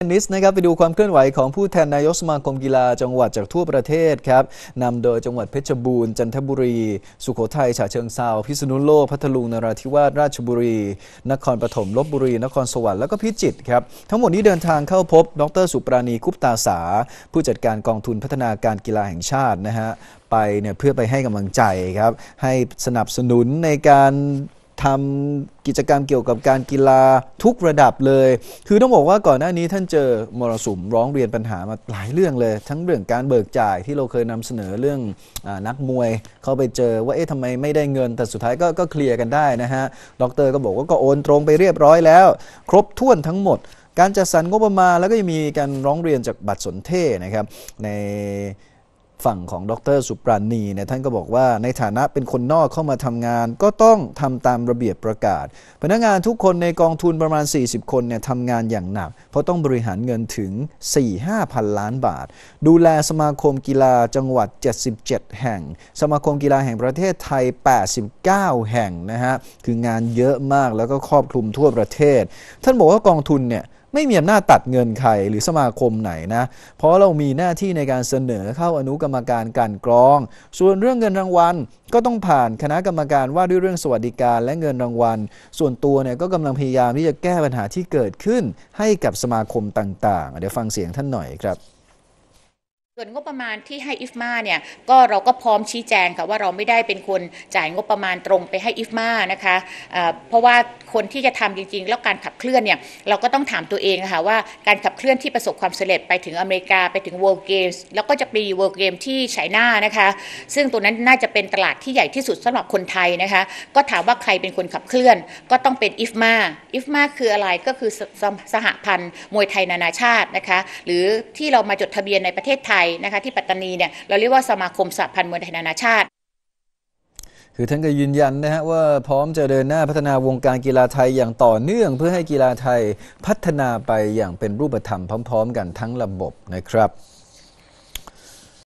เทนนิสนะครับไปดูความเคลื่อนไหวของผู้แทนนายกสมาคมกีฬาจังหวัดจากทั่วประเทศครับนำโดยจังหวัดเพชรบูรณ์จันทบุรี สุโขทัยฉะเชิงเซาพิษณุโลก พัทลุงนราธิวาส ราชบุรี นครปฐมลบบุรี นครสวรรค์และก็พิจิตรครับทั้งหมดนี้เดินทางเข้าพบ ดรสุปราณีคุปตาสา ผู้จัดการกองทุนพัฒนาการกีฬาแห่งชาตินะฮะไปเนี่ยเพื่อไปให้กำลังใจครับให้สนับสนุนในการทำกิจกรรมเกี่ยวกับการกีฬาทุกระดับเลย คือต้องบอกว่าก่อนหน้านี้ท่านเจอมรสุมร้องเรียนปัญหามาหลายเรื่องเลย ทั้งเรื่องการเบิกจ่ายที่เราเคยนำเสนอเรื่องอนักมวย เขาไปเจอว่าเอ๊ะทำไมไม่ได้เงิน แต่สุดท้ายก็กเคลียร์กันได้นะฮะ ดรก็บอกว่าก็โอนตรงไปเรียบร้อยแล้ว ครบถ้วนทั้งหมด การจัดสรรงบประมาณแล้วก็ยังมีการร้องเรียนจากบัตรสนเทศนะครับในฝั่งของดรสุปราณีเนี่ยท่านก็บอกว่า ในฐานะเป็นคนนอกเข้ามาทำงานก็ต้องทำตามระเบียบประกาศพนักงานทุกคนในกองทุนประมาณ 40 คนเนี่ยทำงานอย่างหนักเพราะต้องบริหารเงินถึง 4-5 พันล้านบาท ดูแลสมาคมกีฬาจังหวัด 77 แห่ง สมาคมกีฬาแห่งประเทศไทย 89 แห่งนะฮะคืองานเยอะมากแล้วก็ครอบคลุมทั่วประเทศท่านบอกว่ากองทุนเนี่ยไม่มีอำนาจตัดเงินใครหรือสมาคมไหนนะ เพราะเรามีหน้าที่ในการเสนอเข้าอนุกรรมการการกรอง ส่วนเรื่องเงินรางวัลก็ต้องผ่านคณะกรรมการว่าด้วยเรื่องสวัสดิการและเงินรางวัล ส่วนตัวเนี่ยก็กำลังพยายามที่จะแก้ปัญหาที่เกิดขึ้นให้กับสมาคมต่าง ๆ เดี๋ยว ฟังเสียงท่านหน่อยครับส่วนงบประมาณที่ให้อิฟมาเนี่ยก็เราก็พร้อมชี้แจงค่ะว่าเราไม่ได้เป็นคนจ่ายงบประมาณตรงไปให้อิฟมานะคะะเพราะว่าคนที่จะทำจริงๆ แล้วการขับเคลื่อนเนี่ยเราก็ต้องถามตัวเองค่ะว่าการขับเคลื่อนที่ประสบความสำเร็จไปถึงอเมริกาไปถึง World Games แล้วก็จะมี World Game ที่ไชน่านะคะ ซึ่งตัวนั้นน่าจะเป็นตลาดที่ใหญ่ที่สุดสำหรับคนไทยนะคะก็ถามว่าใครเป็นคนขับเคลื่อน ก็ต้องเป็นอิฟมาอิฟมาคืออะไรก็คือสหพันธ์มวยไทยนานาชาตินะคะหรือที่เรามาจดทะเบียนในประเทศไทยนะคะที่ปัตตานีเนี่ยเราเรียกว่าสมาคมสหพันธ์มวยไทยนานาชาติ คือท่านก็ยืนยันนะฮะว่าพร้อมจะเดินหน้าพัฒนาวงการกีฬาไทยอย่างต่อเนื่อง เพื่อให้กีฬาไทยพัฒนาไปอย่างเป็นรูปธรรมพร้อม ๆ กันทั้งระบบนะครับ